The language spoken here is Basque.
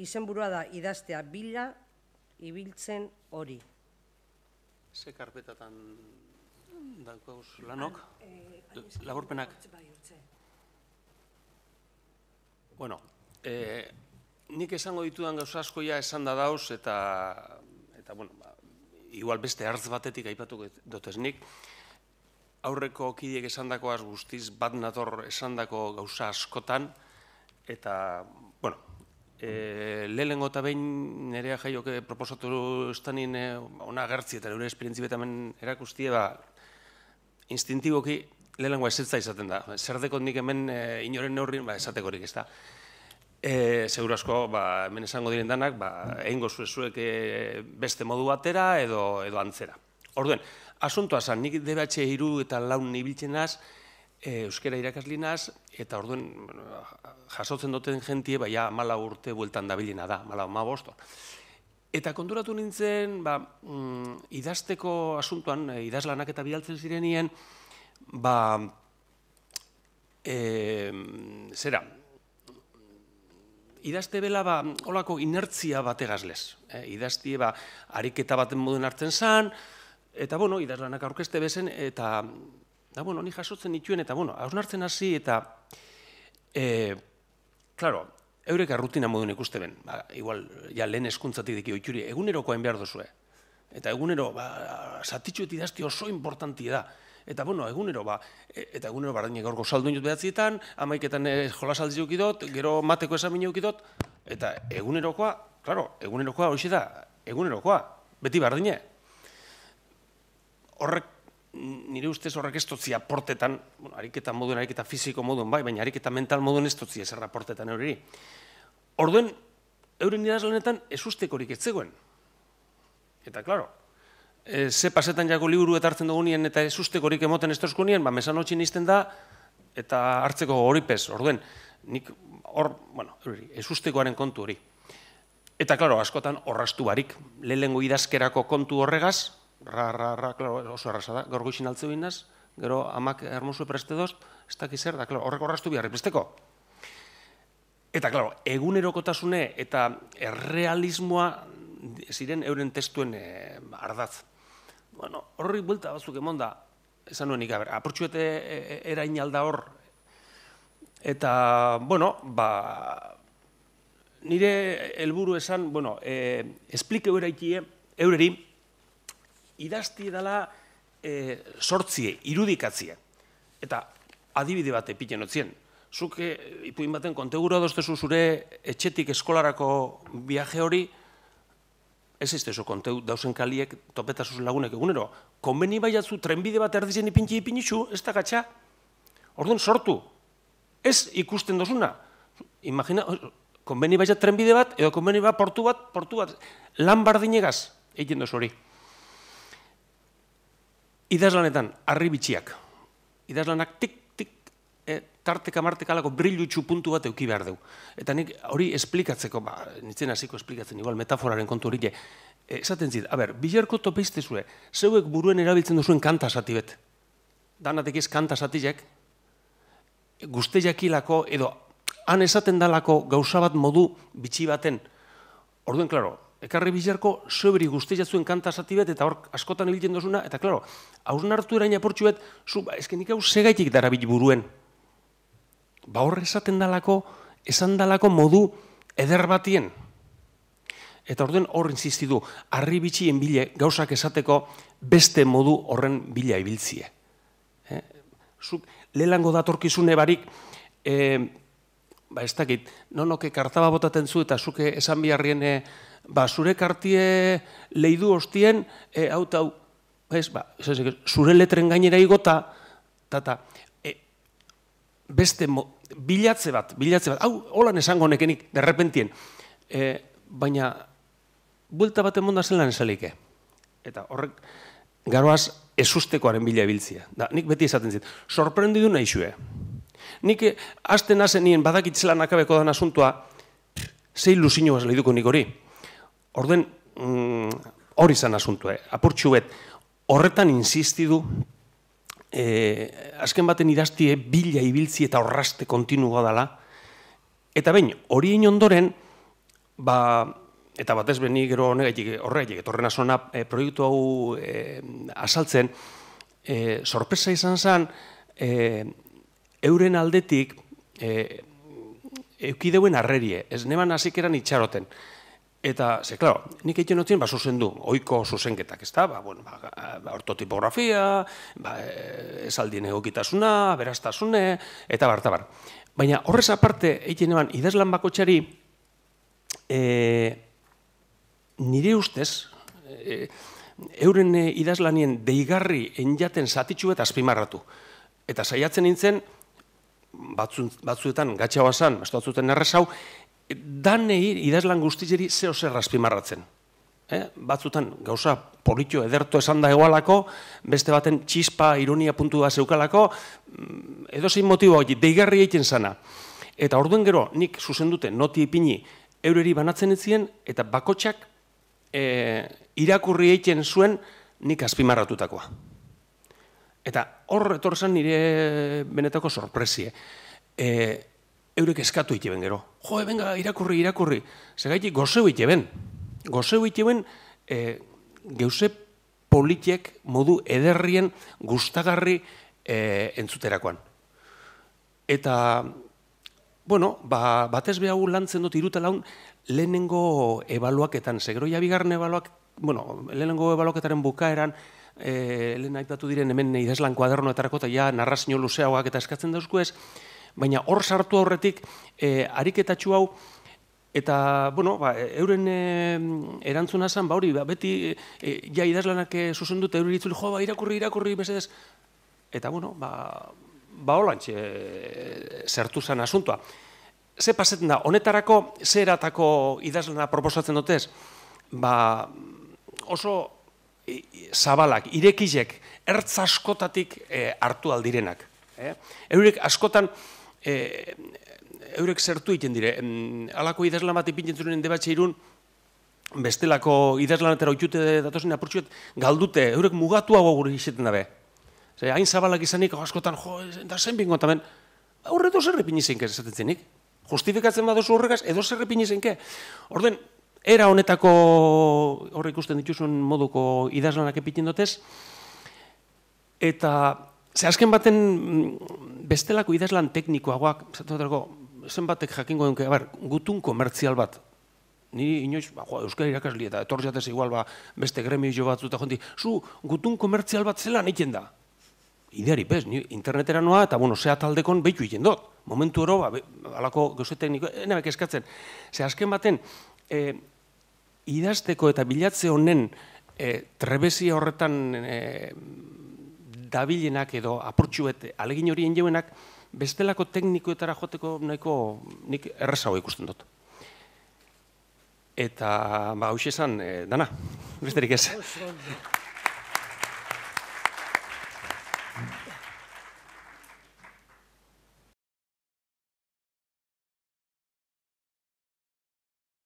izenburua da idaztea bila ibiltzen hori. Ze karpetatan daukoz lanok? Laburpenak? Bueno, eh, nik esango ditudan gauz askoia esan da dauz, eta, eta bueno, ba, igual beste hartz batetik aipatuko dotez nik, aurreko okidiek esan dakoaz guztiz bat nator esan dako gauza askotan, eta e, lehenengo eta behin nerea jaioke eh, proposatu estanin eh, ona gertzi eta eure esperientzi betamen erakustie, ba, instintiboki lehenengo esertza izaten da. Zerdeko nik hemen inoren neurri, ba, esatekorik ez da. E, asko, ba, hemen esango diren danak, ba, egin beste modu batera edo, edo antzera. Orduen, asuntoa zan, nik debatxe iru eta laun ibiltzenaz, e, euskera irakaslinaz, eta orduen jasotzen duten jentie, baina ja, mala urte bueltan dabilena da, mala oma bosto. Eta konturatu nintzen, ba, mm, idazteko asuntuan, e, idazlanak eta bidaltzen zirenien, ba, e, zera, idazte bela, ba, olako inertzia bat egazlez. E, idazti, ba, ariketa baten moden hartzen zan, eta, bueno, idazlanak aurkeste bezen, eta, Da, bueno, ni jasotzen nituen, eta, bueno, hausnartzen hasi, eta, e, klaro, eurek arrutina modun ikuste ben, ba, igual, ja, lehen eskuntzatik deki oituri, egunerokoen behar duzue. Eta egunero, ba, satitxuet idazti oso importanti da. Eta, bueno, egunero, ba, e, eta egunero, ba, dain egorko saldu inut behatzietan, amaiketan e, eh, jolas gero mateko esamin jokidot, eta egunerokoa, claro, egunerokoa hori da, egunerokoa, beti bardine. Horrek nire ustez horrek ez totzia portetan, bueno, ariketa moduen, ariketa fiziko moduen, bai, baina ariketa mental moduen ez totzia zerra portetan euriri. Orduen, euren idazlanetan ez ustekorik ez zegoen. Eta, klaro, e, ze pasetan jako liburu eta hartzen dugunien eta ez ustekorik emoten ez tozkunien, ba, mesan hotxin izten da, eta hartzeko hori pez, orduen, nik hor, bueno, ez ustekoaren kontu hori. Eta, klaro, askotan horraztu barik, lehengo idazkerako kontu horregaz, ra, ra, ra, klaro, oso arrasa da, gaur altzeu inaz, gero amak hermosu prestedoz, ez dakiz zer, da, klaro, horrek horraztu biharri, besteko. Eta, klaro, egunerokotasune eta errealismoa ziren euren testuen e, eh, ardaz. Bueno, horri buelta batzuk emon da, esan nuen ikabera, apurtxuete e, e, erain alda hor, eta, bueno, ba, nire helburu esan, bueno, e, eh, esplik eh, eureri, idazti dela e, sortzie, irudikatzie. Eta adibide bat epiten otzien. Zuke e, eh, ipuin baten kontegura doztesu zure etxetik eskolarako viaje hori, ez ez zo kontegu dausen kaliek topetazuz lagunek egunero. Konbeni baiatzu trenbide bat erdizien ipintzi ipinitzu, ez da gatsa. Orduan sortu. Ez ikusten dozuna. Imagina, konbeni baiat trenbide bat, edo konbeni bat portu bat, portu bat. Lan bardinegaz, egin dozu hori idazlanetan, harri bitxiak. Idazlanak tik, tik, e, tarteka martekalako brillu txupuntu bat euki behar du. Eta nik hori esplikatzeko, ba, nintzen hasiko esplikatzen, igual metaforaren kontu hori, eh, esaten zit, a ber, bilarko zeuek buruen erabiltzen duzuen kanta sati bet. Danatek ez kanta satiak, guzte jakilako, edo, han esaten dalako gauza bat modu bitxi baten, Orduan, klaro, ekarri bizarko sobri guzti zuen kanta sati bet, eta hor askotan hil dozuna, eta klaro, hausun hartu eraina portxu bet, zu, ba, hau segaitik darabit buruen. Ba hor esaten dalako, esan dalako modu eder batien. Eta orden hor insistidu, du, harri bitxien bile gauzak esateko beste modu horren bila ibiltzie. E? Zuk, datorkizune barik, e, ba ez dakit, nonoke kartaba botaten zu eta zuke esan biharrien, eh, ba, zure kartie leidu hostien, e, hau eta, ez, ba, zure letren gainera igota, eta, e, beste, mo, bilatze bat, bilatze bat, hau, holan esango nekenik, derrepentien, e, baina, bulta bat emonda zelan lan esalike, eta horrek, garoaz, ezustekoaren ustekoaren bila ebiltzia, nik beti esaten zit, sorprendi du nahi xue. Nik eh, aste nazen nien badakitzela nakabeko dan asuntua, zei luziñoaz lehiduko nik hori. Orduen, mm, hori izan asuntua, eh? apurtxu bet, horretan insistidu, eh, azken baten idaztie bila ibiltzi eta horraste kontinua dala, eta bain, hori ondoren, ba, eta batez beni gero honegaitik horregatik, etorrena sona e, eh, proiektu hau e, eh, asaltzen e, eh, sorpresa izan zen e, euren aldetik e, eukideuen arrerie ez neman hasikeran itxaroten Eta, ze, klaro, nik egin notzien, ba, zuzen du, oiko zuzenketak, ez da, ba, bueno, ba, ba ortotipografia, ba, e, esaldien egokitasuna, berastasune, eta bar, bar. Baina, horrez aparte, egin eban, idazlan bako txari, e, nire ustez, e, euren idazlanien deigarri enjaten zatitxu eta azpimarratu. Eta saiatzen nintzen, batzuetan gatxa bazan, batzuetan errez hau, danei idazlan guztizeri zeo zer azpimarratzen. Eh? Batzutan, gauza politio ederto esan da egualako, beste baten txispa, ironia puntu da zeukalako, mm, edo zein motibo hori, deigarri egiten sana. Eta orduen gero, nik zuzendute, noti ipini, eureri banatzen etzien, eta bakotxak e, irakurri egiten zuen nik azpimarratutakoa. Eta hor etorzen nire benetako sorpresie. Eta eurek eskatu ben, gero. Jo, benga, irakurri, irakurri. Zegaitik, gozeu ben. Gozeu itxeben, e, eh, geuse politiek modu ederrien gustagarri e, entzuterakoan. Eta, bueno, ba, batez behau lantzen dut iruta laun, lehenengo ebaluaketan, segero jabigarren ebaluak, bueno, lehenengo ebaluaketaren bukaeran, e, lehen aipatu diren hemen idazlan kuadernoetarako, eta ja, narrazio luzeagoak eta eskatzen dauzko ez, baina hor sartu aurretik e, ariketatxu hau, eta, bueno, ba, e, euren e, erantzuna izan ba, hori, ba, beti, e, ja, idazlanak e, zuzen dute, itzuli, jo, ba, irakurri, irakurri, mesedez, eta, bueno, ba, ba, holantxe, zertu zan asuntua. Ze pasetan da, honetarako, zeratako idazlana proposatzen dutez, ba, oso zabalak, irekizek, ertz askotatik e, hartu aldirenak. Eh? Eurek askotan, e, eurek zertu egiten dire, mm, halako idazlan bat ipintzen zuen debatxe irun, bestelako idazlanetara oitxute datozen apurtxuet, galdute, eurek mugatu hau gure egiten dabe. Zer, hain zabalak izanik, askotan, jo, da zen bingo, tamen, horre edo zer repinizenk esaten zenik. Justifikatzen badozu horregaz, edo zer repinizenk Orden, era honetako horre ikusten dituzun moduko idazlanak epitin dutez eta Ze asken baten mm, bestelako idazlan teknikoagoak, zen batek jakingo denke, bar, gutun komertzial bat, ni inoiz, ba, jo, euskal irakasli eta etorri jatez igual, ba, beste gremio jo bat zuta jonti, zu, gutun komertzial bat zela nahi da. Ideari, bez, ni internetera noa, eta bueno, zea taldekon behitu egin dut. Momentu oro, ba, alako gauze tekniko, ene eh, bek eskatzen. Ze azken baten, eh, idazteko eta bilatze honen e, eh, trebesia horretan dabilenak edo aportxuet alegin horien jeuenak bestelako teknikoetara joteko nahiko nik errazago ikusten dut. Eta, ba, hausia esan, e, dana, besterik ez.